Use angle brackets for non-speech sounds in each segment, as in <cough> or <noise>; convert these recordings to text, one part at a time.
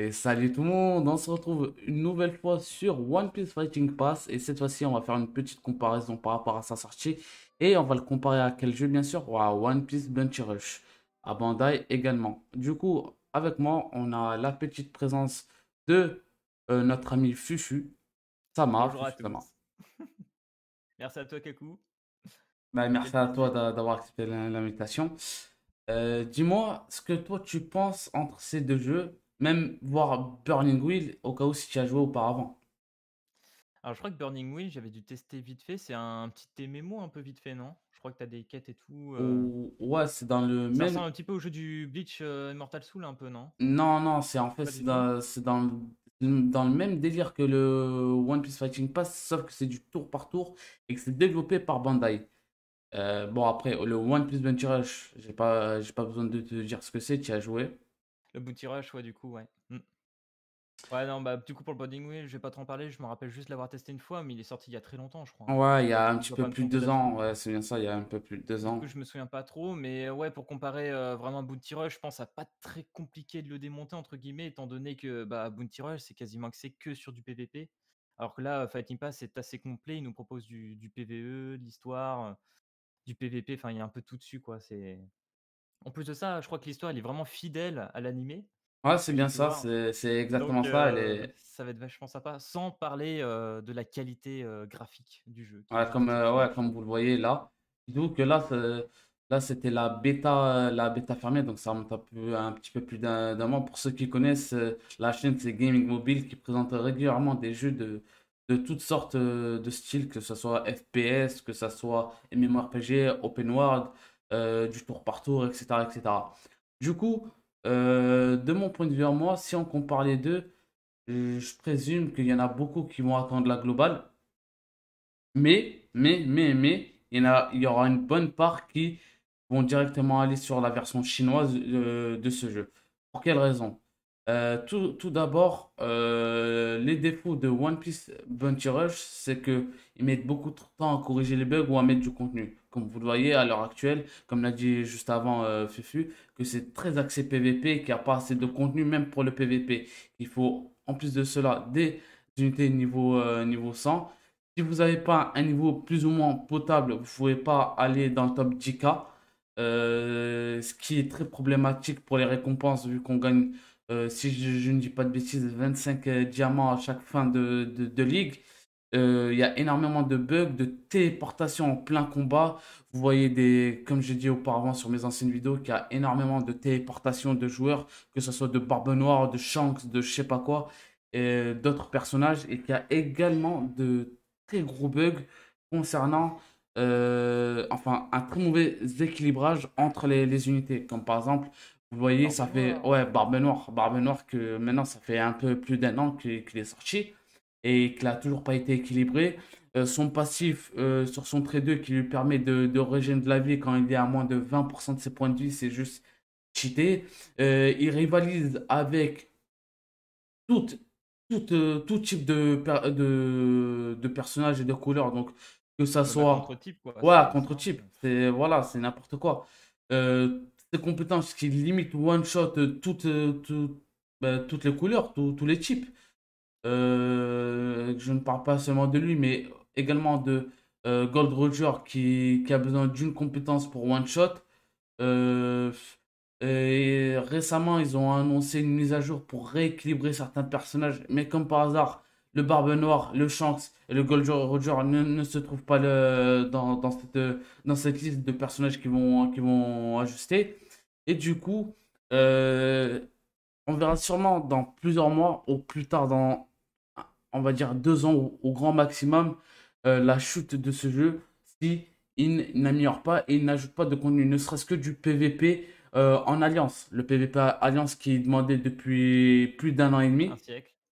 Et salut tout le monde, on se retrouve une nouvelle fois sur One Piece Fighting Pass et cette fois-ci on va faire une petite comparaison par rapport à sa sortie et on va le comparer à quel jeu bien sûr À One Piece Bunchy Rush, à Bandai également. Du coup avec moi on a la petite présence de euh, notre ami Fufu, ça marche. <laughs> merci à toi Kaku. Bah, merci à toi d'avoir accepté l'invitation. Euh, dis-moi ce que toi tu penses entre ces deux jeux même voir Burning Wheel au cas où si tu as joué auparavant. Alors je crois que Burning Wheel, j'avais dû tester vite fait. C'est un petit MMO un peu vite fait, non Je crois que tu as des quêtes et tout. Euh. Ouais, c'est dans le même... ça ressemble un petit peu au jeu du Bleach euh, Immortal Soul, un peu, non Non, non, c'est en fait, c'est dans, dans, le, même délire que le One Piece Fighting Pass, sauf que c'est du tour par tour et que c'est développé par Bandai. Euh, bon, après, le One Piece Venture Rush, j'ai pas, j'ai pas besoin de te dire ce que c'est, tu as joué. Le Booty Rush, ouais, du coup, ouais. Mmh. Ouais, non, bah, du coup, pour le body Wheel, je vais pas trop en parler. Je me rappelle juste l'avoir testé une fois, mais il est sorti il y a très longtemps, je crois. Ouais, il y a un petit peu plus de deux ans. Ouais, c'est bien ça, il y a un peu plus de deux ans. Du je me souviens pas trop, mais ouais, pour comparer euh, vraiment à Rush, je pense à pas très compliqué de le démonter, entre guillemets, étant donné que bah, Bounty Rush, c'est quasiment que c'est que sur du PVP. Alors que là, Fighting Pass, est assez complet. Il nous propose du, du PVE, de l'histoire, euh, du PVP. Enfin, il y a un peu tout dessus, quoi. C'est. En plus de ça, je crois que l'histoire elle est vraiment fidèle à l'animé. Ouais, c'est bien ça, c'est exactement ça. Elle euh, est... Ça va être vachement sympa, sans parler euh, de la qualité euh, graphique du jeu. Ouais, comme, ouais, comme vous le voyez là. Donc là, là c'était la bêta, la bêta fermée, donc ça remonte un, peu, un petit peu plus d'un mois. Pour ceux qui connaissent, la chaîne c'est Gaming Mobile qui présente régulièrement des jeux de, de toutes sortes de styles, que ce soit FPS, que ce soit MMORPG, Open World, euh, du tour par tour, etc. etc. Du coup, euh, de mon point de vue moi, si on compare les deux, je présume qu'il y en a beaucoup qui vont attendre la globale. Mais, mais, mais, mais, il y, a, il y aura une bonne part qui vont directement aller sur la version chinoise euh, de ce jeu. Pour quelle raison euh, tout, d'abord, euh, les défauts de One Piece Bounty Rush, c'est ils mettent beaucoup de temps à corriger les bugs ou à mettre du contenu. Comme vous le voyez à l'heure actuelle, comme l'a dit juste avant euh, Fufu, que c'est très axé PVP, qu'il n'y a pas assez de contenu même pour le PVP. Il faut en plus de cela des unités niveau, niveau 100. Si vous n'avez pas un niveau plus ou moins potable, vous ne pouvez pas aller dans le top 10K. ce qui est très problématique pour les récompenses vu qu'on gagne euh, si je, ne dis pas de bêtises, 25 euh, diamants à chaque fin de, de, ligue. Euh, il y a énormément de bugs, de téléportation en plein combat. Vous voyez, des, comme j'ai dit auparavant sur mes anciennes vidéos, qu'il y a énormément de téléportation de joueurs, que ce soit de Barbe Noire, de Shanks, de je sais pas quoi, et d'autres personnages. Et qu'il y a également de très gros bugs concernant, enfin, un très mauvais équilibrage entre les unités. Comme par exemple, vous voyez, ça fait ah. ouais Barbe Noire, Barbe Noire que maintenant ça fait un peu plus d'un an qu'il est sorti et qu'il n'a toujours pas été équilibré. Euh, son passif euh, sur son trait 2 qui lui permet de, de régénérer de la vie quand il est à moins de 20% de ses points de vie, c'est juste cheaté. Euh, il rivalise avec tout, tout, tout type de, de, de personnages et de couleurs. Donc, que ça bah, soit. Contre-type, quoi. Ouais, contre-type. Hein. Voilà, c'est n'importe quoi. Ces compétences qui limitent one shot euh, toutes, euh, bah, toutes, les couleurs, tous, les types. Euh, je ne parle pas seulement de lui, mais également de Gold Roger qui, qui a besoin d'une compétence pour one shot. récemment, ils ont annoncé une mise à jour pour rééquilibrer certains personnages, mais comme par hasard, le Barbe Noire, le Shanks et le Gold Roger ne, se trouvent pas dans, cette, liste de personnages qui vont, qui vont ajuster. Et du coup, euh, on verra sûrement dans plusieurs mois, ou plus tard dans, on va dire, deux ans au, grand maximum, euh, la chute de ce jeu si il n'améliore pas et n'ajoute pas de contenu, ne serait-ce que du PVP euh, en alliance. Le PVP alliance qui est demandé depuis plus d'un an et demi.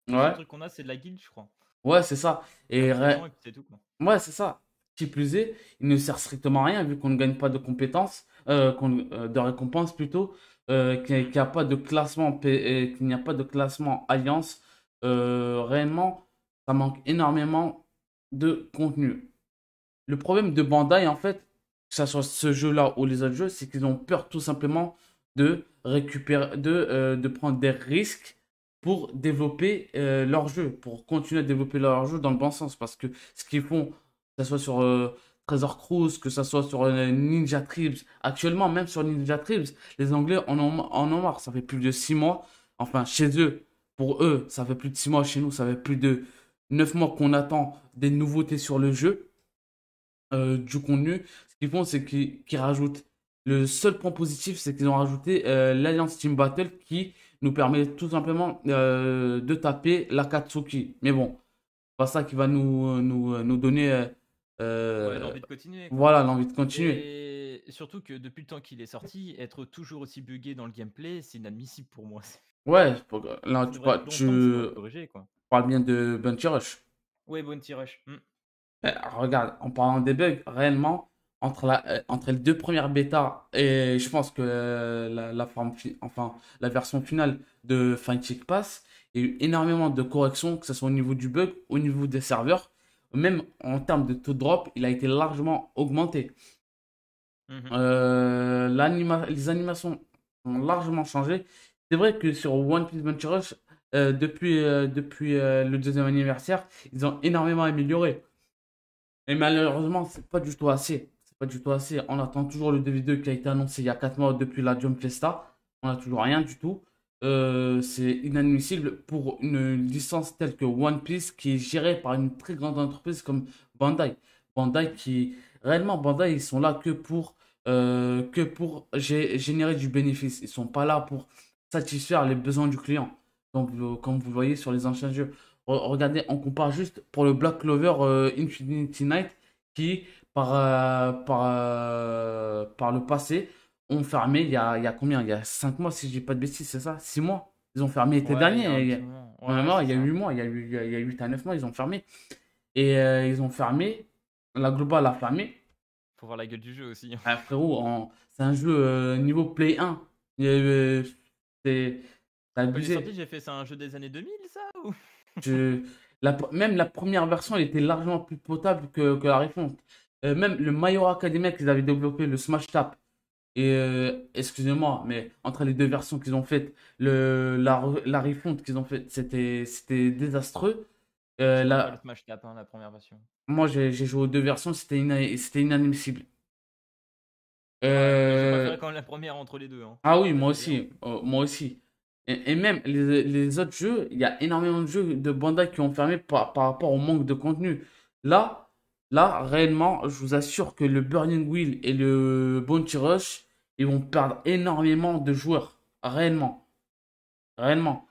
Ouais. Le truc qu'on a, c'est de la guilde, je crois. Ouais, c'est ça. Et, Ouais, c'est ça. Qui plus est, il ne sert strictement à rien vu qu'on ne gagne pas de compétences, euh, euh, de récompenses plutôt, euh, qu'il n'y a, pas de classement, qu'il n'y a pas de classement alliance. réellement, ça manque énormément de contenu. Le problème de Bandai, en fait, que ce soit ce jeu-là ou les autres jeux, c'est qu'ils ont peur tout simplement de récupérer, de prendre des risques pour développer euh, leur jeu, pour continuer à développer leur jeu dans le bon sens. Parce que ce qu'ils font, que ce soit sur euh, Treasure Cruise, que ce soit sur euh, Ninja Tribes, actuellement, même sur Ninja Tribes, les Anglais en ont, en marre. Ça fait plus de 6 mois, enfin chez eux, pour eux, ça fait plus de 6 mois, chez nous, ça fait plus de 9 mois qu'on attend des nouveautés sur le jeu, du contenu. Ce qu'ils font, c'est qu'ils rajoutent. Le seul point positif, c'est qu'ils ont rajouté l'Alliance Team Battle qui nous permet tout simplement euh, de taper l'Akatsuki. Mais bon, pas ça qui va nous, euh, nous, euh, nous donner de continuer. Voilà, l'envie de continuer. Et surtout que depuis le temps qu'il est sorti, être toujours aussi bugué dans le gameplay, c'est inadmissible pour moi. <laughs> Ouais, là tu, pas, tu... parles bien de Bounty Rush. Ouais, Bounty Rush. Hmm. Eh, regarde, en parlant des bugs, réellement, entre, euh, entre les deux premières bêtas et je pense que euh, la, forme, enfin, la version finale de Check Pass, il y a eu énormément de corrections, que ce soit au niveau du bug, au niveau des serveurs, même en termes de taux drop, il a été largement augmenté. Mhm. Euh, les animations ont largement changé. C'est vrai que sur One Piece Bunch Rush, depuis, depuis le deuxième anniversaire, ils ont énormément amélioré. Mais malheureusement, c'est pas du tout assez du tout assez. On attend toujours le v 2 qui a été annoncé il y a 4 mois depuis la Jump Festa. On a toujours rien du tout. Euh, c'est inadmissible pour une licence telle que One Piece qui est gérée par une très grande entreprise comme Bandai. Bandai qui, réellement, Bandai, ils sont là que pour, euh, que pour générer du bénéfice. Ils sont pas là pour satisfaire les besoins du client. Donc, euh, comme vous voyez sur les anciens jeux. Regardez, on compare juste pour le Black Clover Infinity Night qui par, euh, par, euh, par le passé ont fermé il y a, il y a combien Il y a 5 mois, si je dis pas de bêtises, c'est ça 6 mois Ils ont fermé l'été dernier. Il y a, a 8 mois, il y a, il y a 8 à 9 mois, ils ont fermé. Et euh, ils ont fermé. La globale a fermé. Faut voir la gueule du jeu aussi. Ah, frérot, en... c'est un jeu niveau Play 1. c'est. j'ai fait ça un jeu des années 2000, ça ou... la... Même la première version, elle était largement plus potable que, que la réponse. Euh, même le Mayo Academy, qu'ils avaient développé, le Smash Tap, et euh, excusez-moi, mais entre les deux versions qu'ils ont faites, le, la, la refonte qu'ils ont faite, c'était, c'était désastreux. Euh, la... Le Smash Tap, hein, la première version. Moi, j'ai, joué aux deux versions, c'était, c'était inadmissible. Euh... quand même la première entre les deux. Hein. Ah oui, moi aussi. moi aussi. Et, même les, les, autres jeux, il y a énormément de jeux de Bandai qui ont fermé par, par rapport au manque de contenu. Là, Là, réellement, je vous assure que le Burning Wheel et le Bounty Rush, ils vont perdre énormément de joueurs. Réellement. Réellement.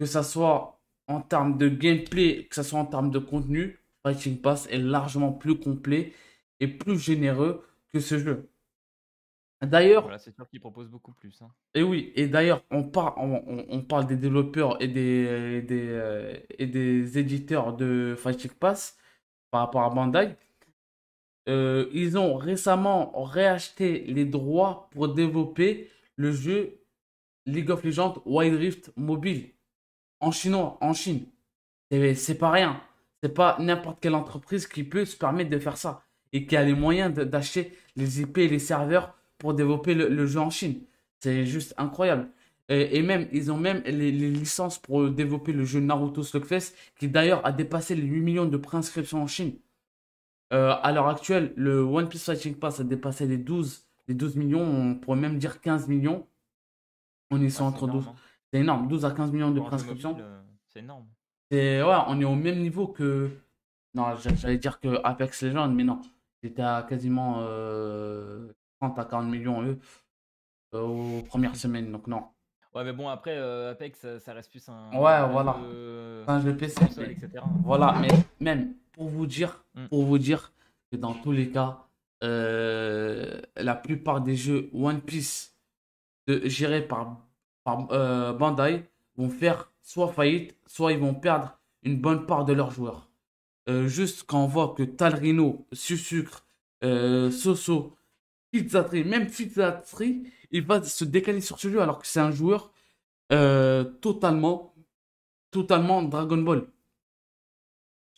Que ça soit en termes de gameplay, que ce soit en termes de contenu, Fighting Pass est largement plus complet et plus généreux que ce jeu. D'ailleurs, c'est sûr qu'il propose beaucoup plus. Hein. Et oui, et d'ailleurs, on, parle des développeurs et des, des, euh, et des éditeurs de Fighting Pass par rapport à Bandai. Euh, ils ont récemment réacheté les droits pour développer le jeu League of Legends Wild Rift mobile en chinois, en Chine. C'est pas rien. C'est pas n'importe quelle entreprise qui peut se permettre de faire ça et qui a les moyens d'acheter les IP et les serveurs pour développer le jeu en Chine. C'est juste incroyable. Et, même, ils ont même les, licences pour développer le jeu Naruto Slugfest, qui d'ailleurs a dépassé les 8 millions de préinscriptions en Chine. Euh, à l'heure actuelle, le One Piece Fighting Pass a dépassé les 12, les 12 millions, on pourrait même dire 15 millions. On est ah, entre 12. Hein. C'est énorme, 12 à 15 millions de préinscriptions. Euh, c'est énorme. C'est on est au même niveau que. Non, j'allais dire que Apex Legends, mais non. J'étais à quasiment 30 euh, à 40 millions, eux, aux premières <laughs> semaines, donc non. Ouais, mais bon, après, euh, Apex, ça, reste plus un. Ouais, voilà. Un PC. etc. Voilà, mais même pour vous dire, mm. pour vous dire que dans tous les cas, euh, la plupart des jeux One Piece gérés par, euh, Bandai vont faire soit faillite, soit ils vont perdre une bonne part de leurs joueurs. juste quand voit que Talrino, Susucre, Soso Fitzatri, même Fitzatri, il va se décaler sur ce jeu alors que c'est un joueur euh, totalement, totalement Dragon Ball.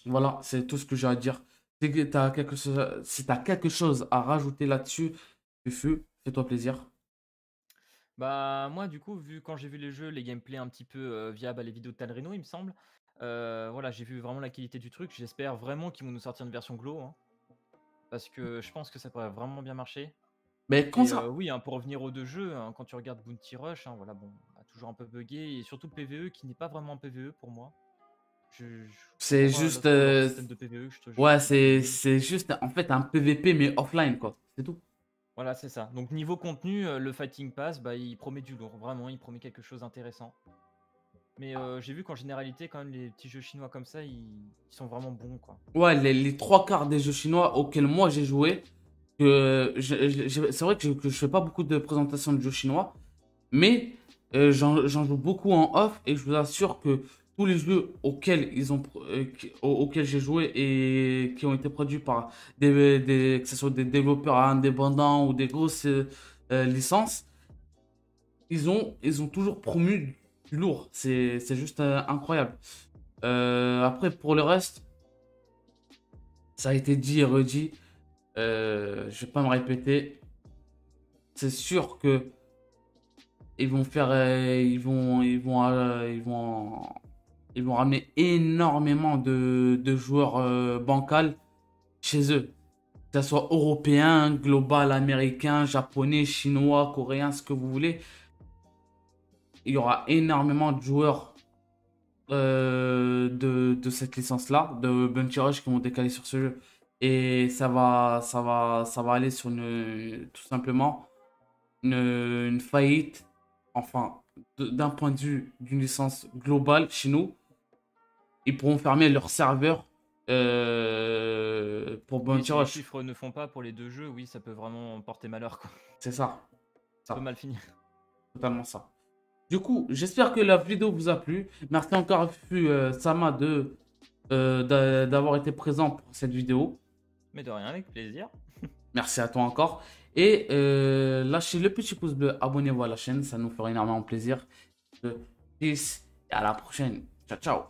Voilà, c'est tout ce que j'ai à dire. Si tu as, quelque... chose à rajouter là-dessus, fais-toi plaisir. Bah moi du coup vu quand j'ai vu les jeux, les gameplays un petit peu viables euh, via bah, les vidéos de Talrino, il me semble. Euh, voilà j'ai vu vraiment la qualité du truc. J'espère vraiment qu'ils vont nous sortir une version glow. Hein. parce que je pense que ça pourrait vraiment bien marcher. Euh, oui, hein, pour revenir aux deux jeux, hein, quand tu regardes Bounty Rush, hein, voilà, bon, a toujours un peu bugué. et surtout le PVE qui n'est pas vraiment un PVE pour moi. C'est juste. Euh, e ouais, c'est juste en fait un PVP mais offline quoi, c'est tout. Voilà, c'est ça. Donc niveau contenu, euh, le Fighting Pass, bah, il promet du lourd, vraiment, il promet quelque chose d'intéressant. Mais j'ai vu qu'en généralité, quand même, les petits jeux chinois comme ça, ils, sont vraiment bons. Quoi. Ouais, les, trois quarts des jeux chinois auxquels moi j'ai joué, c'est vrai que je, ne fais pas beaucoup de présentations de jeux chinois, mais euh, j'en joue beaucoup en off et je vous assure que tous les jeux auxquels ils ont euh, auxquels j'ai joué et qui ont été produits par des, que ce des développeurs indépendants ou des grosses euh, licences, ils ont ils ont toujours promu du lourd. C'est juste incroyable. après pour le reste, ça a été dit et redit euh, je vais pas me répéter. C'est sûr que ils vont faire, euh, ils vont, ils vont, euh, ils vont, ils vont ramener énormément de, joueurs euh, bancals chez eux. Que ce soit européen, global, américain, japonais, chinois, coréen, ce que vous voulez. Il y aura énormément de joueurs de, cette licence-là, de Bunchy Rush qui vont décaler sur ce jeu et ça va, ça va, ça va aller sur une, tout simplement une, faillite, enfin, d'un point de vue d'une licence globale chez nous. Ils pourront fermer leur serveur euh, pour bon tirage. les chiffres ne font pas pour les deux jeux, oui, ça peut vraiment porter malheur. C'est ça. Ça peut mal finir. Totalement ça. Du coup, j'espère que la vidéo vous a plu. Merci encore à euh, Sama de euh, d'avoir été présent pour cette vidéo. Mais de rien, avec plaisir. <laughs> Merci à toi encore. Et euh, lâchez le petit pouce bleu, abonnez-vous à la chaîne, ça nous ferait énormément plaisir. Peace euh, et à la prochaine. Ciao, ciao.